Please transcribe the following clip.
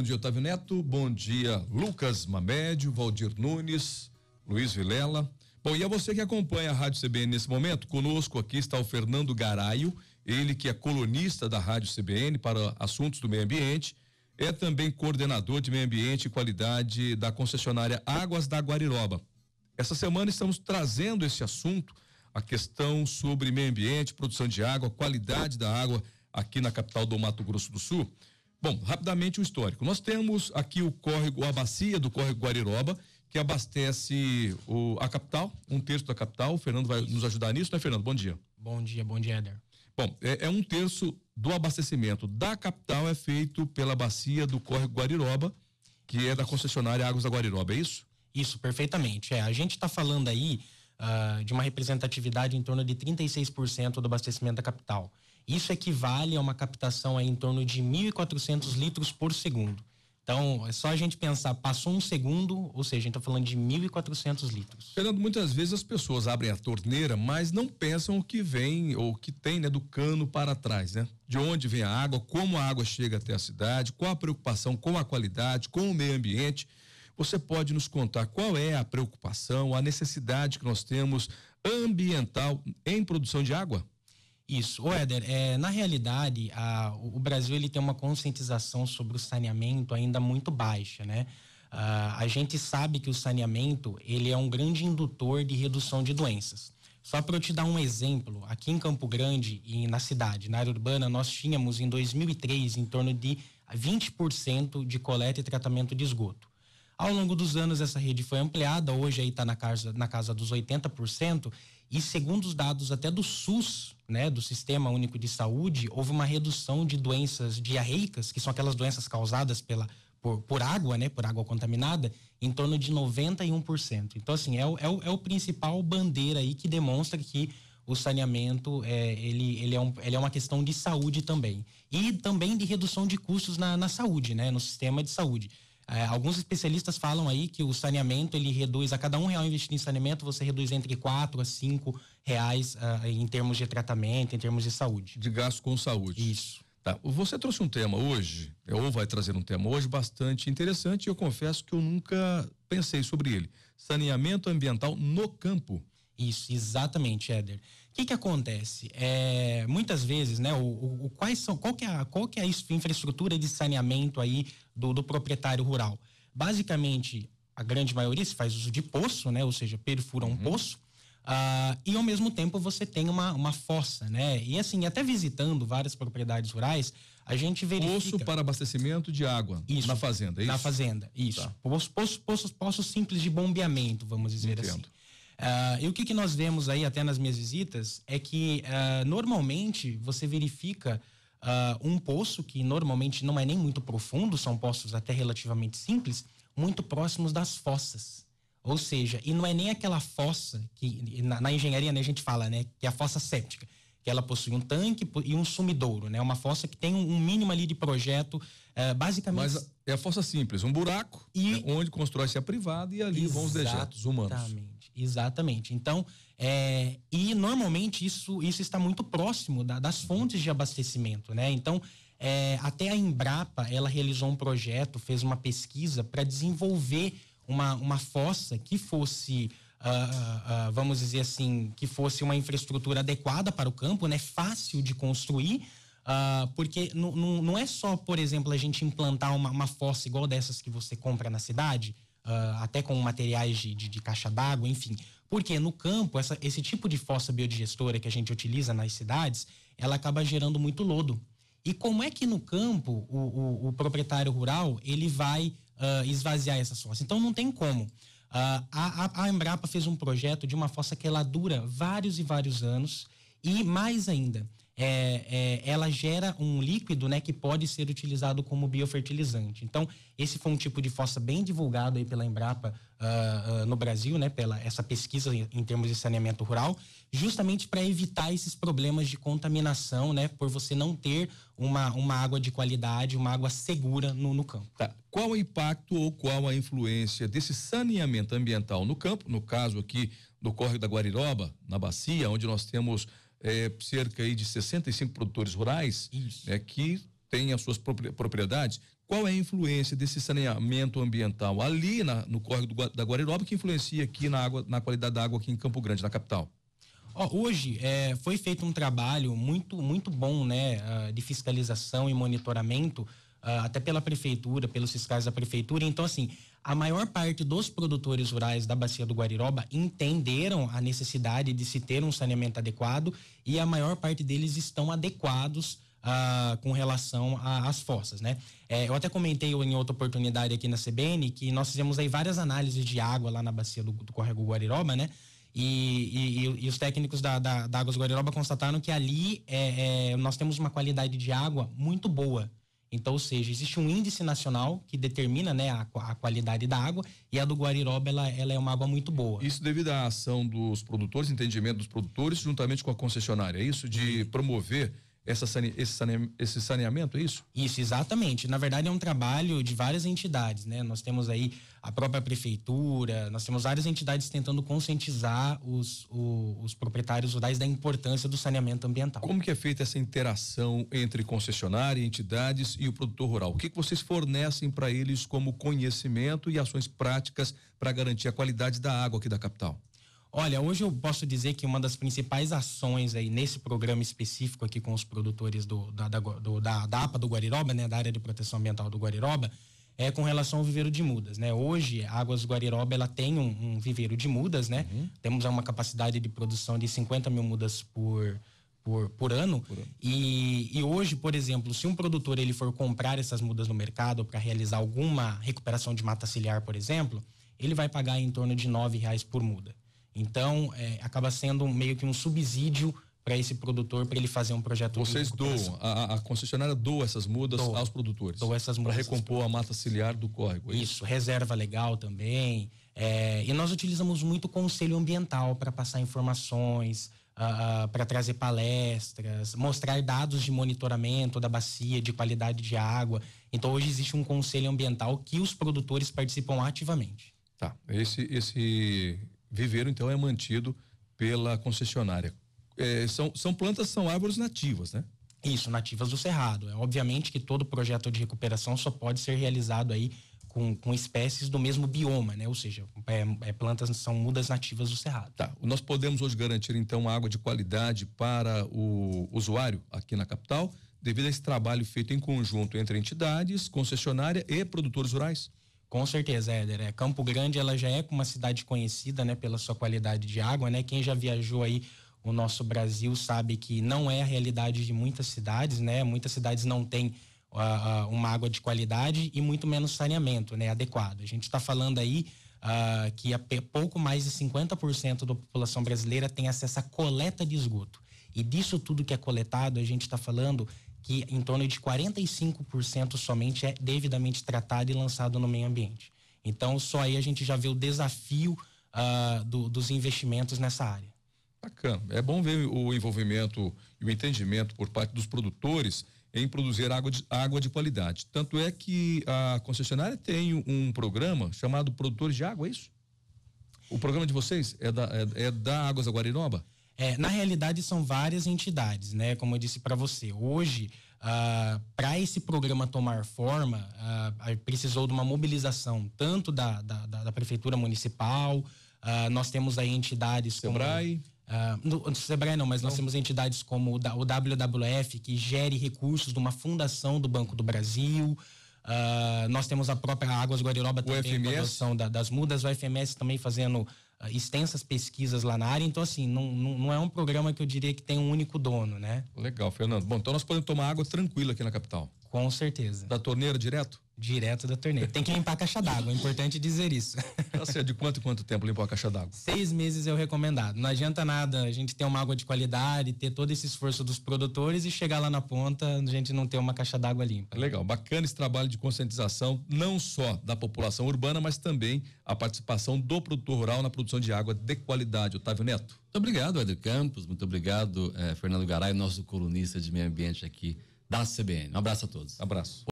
Bom dia, Otávio Neto. Bom dia, Lucas Mamédio, Valdir Nunes, Luiz Vilela. Bom, e a você que acompanha a Rádio CBN nesse momento, conosco aqui está o Fernando Garaio, ele que é colunista da Rádio CBN para assuntos do meio ambiente, é também coordenador de meio ambiente e qualidade da concessionária Águas da Guariroba. Essa semana estamos trazendo esse assunto, a questão sobre meio ambiente, produção de água, qualidade da água aqui na capital do Mato Grosso do Sul. Bom, rapidamente o histórico. Nós temos aqui o córrego, a bacia do córrego Guariroba, que abastece o, a capital, um terço da capital. O Fernando vai nos ajudar nisso, né, Fernando? Bom dia. Bom dia, bom dia, Eder. Bom, é, é um terço do abastecimento da capital é feito pela bacia do córrego Guariroba, que é da concessionária Águas da Guariroba, é isso? Isso, perfeitamente. É, a gente está falando aí uh, de uma representatividade em torno de 36% do abastecimento da capital. Isso equivale a uma captação aí em torno de 1.400 litros por segundo. Então, é só a gente pensar, passou um segundo, ou seja, a gente está falando de 1.400 litros. Fernando, muitas vezes as pessoas abrem a torneira, mas não pensam o que vem ou o que tem né, do cano para trás, né? De onde vem a água, como a água chega até a cidade, qual a preocupação com a qualidade, com o meio ambiente. Você pode nos contar qual é a preocupação, a necessidade que nós temos ambiental em produção de água? Isso. O Éder, é, na realidade, a, o Brasil ele tem uma conscientização sobre o saneamento ainda muito baixa, né? Uh, a gente sabe que o saneamento ele é um grande indutor de redução de doenças. Só para eu te dar um exemplo, aqui em Campo Grande e na cidade, na área urbana, nós tínhamos em 2003 em torno de 20% de coleta e tratamento de esgoto. Ao longo dos anos, essa rede foi ampliada, hoje aí está na casa, na casa dos 80%, e segundo os dados até do SUS, né, do Sistema Único de Saúde, houve uma redução de doenças diarreicas, que são aquelas doenças causadas pela, por, por água, né, por água contaminada, em torno de 91%. Então, assim, é o, é o, é o principal bandeira aí que demonstra que o saneamento é, ele, ele, é um, ele é uma questão de saúde também. E também de redução de custos na, na saúde, né, no sistema de saúde. É, alguns especialistas falam aí que o saneamento ele reduz a cada um real investido em saneamento você reduz entre quatro a cinco reais uh, em termos de tratamento, em termos de saúde. De gasto com saúde. Isso. Tá. Você trouxe um tema hoje, ou vai trazer um tema hoje bastante interessante, e eu confesso que eu nunca pensei sobre ele. Saneamento ambiental no campo. Isso, exatamente, Éder que, que acontece? É, muitas vezes, né, o, o, quais são, qual, que é a, qual que é a infraestrutura de saneamento aí do, do proprietário rural? Basicamente, a grande maioria se faz uso de poço, né, ou seja, perfura um uhum. poço, uh, e ao mesmo tempo você tem uma, uma fossa, né? E assim, até visitando várias propriedades rurais, a gente verifica... Poço para abastecimento de água isso, na fazenda, é isso? Na fazenda, isso. Tá. Poço, poço, poço, poço simples de bombeamento, vamos dizer Entendo. assim. Uh, e o que, que nós vemos aí até nas minhas visitas é que uh, normalmente você verifica uh, um poço que normalmente não é nem muito profundo, são poços até relativamente simples, muito próximos das fossas. Ou seja, e não é nem aquela fossa que na, na engenharia né, a gente fala, né, que é a fossa séptica que ela possui um tanque e um sumidouro, né? Uma fossa que tem um, mínimo ali de projeto, é, basicamente. Mas é a fossa simples, um buraco e... Né, onde constrói-se a privada e ali Exatamente. vão os dejetos humanos. Exatamente. Exatamente. Então, é, e normalmente isso, isso está muito próximo da, das fontes de abastecimento, né? Então, é, até a Embrapa, ela realizou um projeto, fez uma pesquisa para desenvolver uma, uma fossa que fosse uh, uh, vamos dizer assim, que fosse uma infraestrutura adequada para o campo, né, fácil de construir, uh, porque não é só, por exemplo, a gente implantar uma, uma fossa igual dessas que você compra na cidade, até com materiais de, de, de caixa d'água, enfim. Porque no campo, essa, esse tipo de fossa biodigestora que a gente utiliza nas cidades, ela acaba gerando muito lodo. E como é que no campo o, o, o proprietário rural ele vai uh, esvaziar essa fossa? Então não tem como. Uh, a, a, Embrapa fez um projeto de uma fossa que ela dura vários e vários anos e mais ainda, é, é, ela gera um líquido né, que pode ser utilizado como biofertilizante. Então, esse foi um tipo de fossa bem divulgado aí pela Embrapa uh, uh, no Brasil, né, pela essa pesquisa em, em termos de saneamento rural, justamente para evitar esses problemas de contaminação, né, por você não ter uma, uma água de qualidade, uma água segura no, no campo. Tá. Qual o impacto ou qual a influência desse saneamento ambiental no campo, no caso aqui do Córrego da Guariroba, na bacia, onde nós temos é, cerca aí de 65 produtores rurais né, que têm as suas propriedades. Qual é a influência desse saneamento ambiental ali na, no córrego do, da Guariroba que influencia aqui na água, na qualidade da água aqui em Campo Grande, na capital? Oh, hoje é, foi feito um trabalho muito muito bom, né, ah, de fiscalização e monitoramento ah, até pela prefeitura, pelos fiscais da prefeitura. Então, assim, a maior parte dos produtores rurais da Bacia do Guariroba entenderam a necessidade de se ter um saneamento adequado e a maior parte deles estão adequados ah, com relação às fossas, né? É, eu até comentei em outra oportunidade aqui na CBN que nós fizemos aí várias análises de água lá na bacia do, do Córrego Guariroba, né? E, e, e, os técnicos da, da, da Águas Guariroba constataram que ali é, é, nós temos uma qualidade de água muito boa. Então, ou seja, existe um índice nacional que determina né, a, a qualidade da água e a do Guariroba ela, ela, é uma água muito boa. Isso devido à ação dos produtores, entendimento dos produtores, juntamente com a concessionária, é isso? De promover essa sane, esse, sane, esse saneamento, é isso? Isso, exatamente. Na verdade, é um trabalho de várias entidades, né? Nós temos aí a própria prefeitura, nós temos várias entidades tentando conscientizar os, o, os proprietários rurais da importância do saneamento ambiental. Como que é feita essa interação entre concessionária, entidades e o produtor rural? O que, que vocês fornecem para eles como conhecimento e ações práticas para garantir a qualidade da água aqui da capital? Olha, hoje eu posso dizer que uma das principais ações aí nesse programa específico aqui com os produtores do, da, da, do, da, da APA do Guariroba, né, da área de proteção ambiental do Guariroba, é com relação ao viveiro de mudas, né? Hoje, a Águas Guariroba, ela tem um, um viveiro de mudas, né? Uhum. Temos uma capacidade de produção de 50 mil mudas por, por, por ano. Por ano. E, e hoje, por exemplo, se um produtor ele for comprar essas mudas no mercado para realizar alguma recuperação de mata ciliar, por exemplo, ele vai pagar em torno de R$ reais por muda. Então, é, acaba sendo meio que um subsídio para esse produtor para ele fazer um projeto Vocês doam, a, a, concessionária doa essas mudas doa, aos produtores. Doa essas mudas. Para recompor a mata ciliar do córrego. É isso? isso, reserva legal também. É, e nós utilizamos muito o conselho ambiental para passar informações, uh, para trazer palestras, mostrar dados de monitoramento da bacia, de qualidade de água. Então hoje existe um conselho ambiental que os produtores participam ativamente. Tá. Esse, esse viveiro, então, é mantido pela concessionária. É, são, são plantas, são árvores nativas, né? Isso, nativas do Cerrado. É obviamente que todo projeto de recuperação só pode ser realizado aí com, com espécies do mesmo bioma, né? Ou seja, é, é, plantas são mudas nativas do Cerrado. Tá. Nós podemos hoje garantir, então, água de qualidade para o usuário aqui na capital, devido a esse trabalho feito em conjunto entre entidades, concessionária e produtores rurais? Com certeza, Éder. É, Campo Grande ela já é uma cidade conhecida, né, pela sua qualidade de água, né? Quem já viajou aí o nosso Brasil sabe que não é a realidade de muitas cidades, né? Muitas cidades não têm uh, uma água de qualidade e muito menos saneamento, né, adequado. A gente está falando aí uh, que pouco mais de 50% da população brasileira tem acesso à coleta de esgoto. E disso tudo que é coletado, a gente está falando que em torno de 45% somente é devidamente tratado e lançado no meio ambiente. Então, só aí a gente já vê o desafio uh, do, dos investimentos nessa área. Bacana. É bom ver o envolvimento e o entendimento por parte dos produtores em produzir água de, água de qualidade. Tanto é que a concessionária tem um programa chamado Produtores de Água, é isso? O programa de vocês é da, é, é da Águas da Guarinoba? É, na realidade, são várias entidades, né? Como eu disse para você, hoje, ah, para esse programa tomar forma, ah, precisou de uma mobilização tanto da, da, da Prefeitura Municipal, ah, nós temos aí entidades Sebrae. como. Ah, Sebrae não, mas nós temos entidades como o WWF, que gere recursos de uma fundação do Banco do Brasil. Uh, nós temos a própria Águas Guariroba também, o com a adoção da, das mudas, o FMS também fazendo ah, extensas pesquisas lá na área, então assim, não, não, não, é um programa que eu diria que tem um único dono, né? Legal, Fernando. Bom, então nós podemos tomar água tranquila aqui na capital. Com certeza. Da torneira direto? Direto da torneira. Tem que limpar a caixa d'água, é importante dizer isso. Nossa, é de quanto quanto tempo limpar a caixa d'água? Seis meses é o recomendado. Não adianta nada a gente ter uma água de qualidade, ter todo esse esforço dos produtores e chegar lá na ponta a gente não ter uma caixa d'água limpa. Legal, bacana esse trabalho de conscientização, não só da população urbana, mas também a participação do produtor rural na produção de água de qualidade. Otávio Neto. Muito obrigado, Eder Campos. Muito obrigado, eh, Fernando Garay, nosso colunista de meio ambiente aqui da CBN. Um abraço a todos. Abraço.